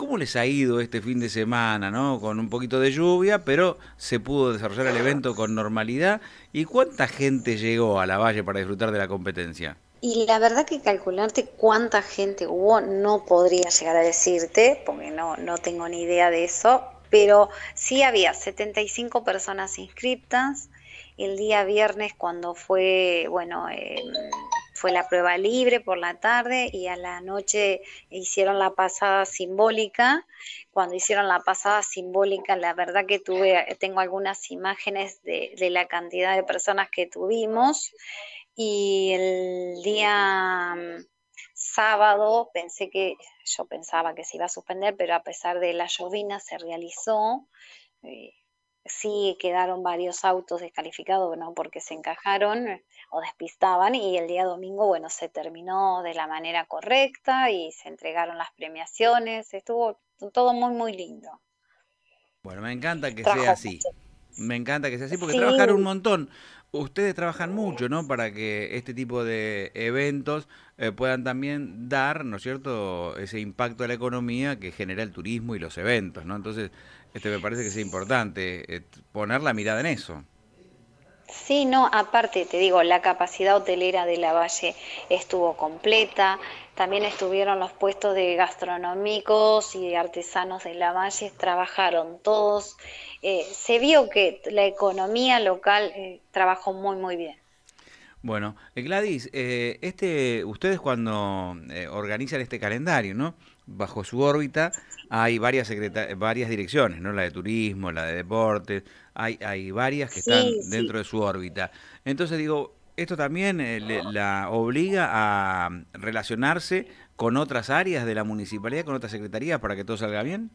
¿Cómo les ha ido este fin de semana, no? Con un poquito de lluvia, pero se pudo desarrollar el evento con normalidad. ¿Y cuánta gente llegó a la valle para disfrutar de la competencia? Y la verdad que calcularte cuánta gente hubo no podría llegar a decirte, porque no, no tengo ni idea de eso, pero sí había 75 personas inscritas El día viernes cuando fue, bueno, em, fue la prueba libre por la tarde y a la noche hicieron la pasada simbólica. Cuando hicieron la pasada simbólica, la verdad que tuve, tengo algunas imágenes de, la cantidad de personas que tuvimos. Y el día mm, sábado pensé que, yo pensaba que se iba a suspender, pero a pesar de la llovina se realizó. Eh, sí quedaron varios autos descalificados, ¿no? Porque se encajaron eh, o despistaban y el día domingo, bueno, se terminó de la manera correcta y se entregaron las premiaciones, estuvo todo muy, muy lindo. Bueno, me encanta que sea así. Me encanta que sea así porque trabajar un montón. Ustedes trabajan mucho, ¿no? Para que este tipo de eventos eh, puedan también dar, ¿no es cierto?, ese impacto a la economía que genera el turismo y los eventos, ¿no? Entonces, este me parece que es importante eh, poner la mirada en eso. Sí, no, aparte te digo, la capacidad hotelera de la Valle estuvo completa, también estuvieron los puestos de gastronómicos y de artesanos de la Valle, trabajaron todos, eh, se vio que la economía local eh, trabajó muy, muy bien. Bueno, eh, Gladys, eh, este, ustedes cuando eh, organizan este calendario, ¿no? Bajo su órbita hay varias varias direcciones, ¿no? La de turismo, la de deportes, hay, hay varias que están dentro de su órbita. Entonces digo, esto también la obliga a relacionarse con otras áreas de la municipalidad, con otras secretarías para que todo salga bien.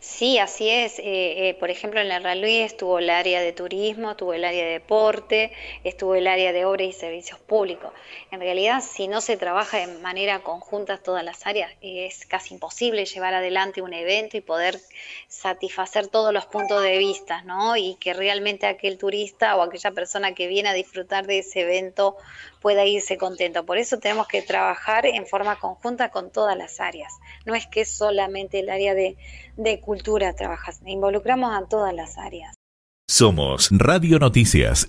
Sí, así es. Eh, eh, por ejemplo, en la Luis estuvo el área de turismo, estuvo el área de deporte, estuvo el área de obras y servicios públicos. En realidad, si no se trabaja de manera conjunta todas las áreas, es casi imposible llevar adelante un evento y poder satisfacer todos los puntos de vista, ¿no? Y que realmente aquel turista o aquella persona que viene a disfrutar de ese evento pueda irse contento. Por eso tenemos que trabajar en forma conjunta con todas las áreas. No es que solamente el área de de cultura trabajas, involucramos a todas las áreas. Somos Radio Noticias.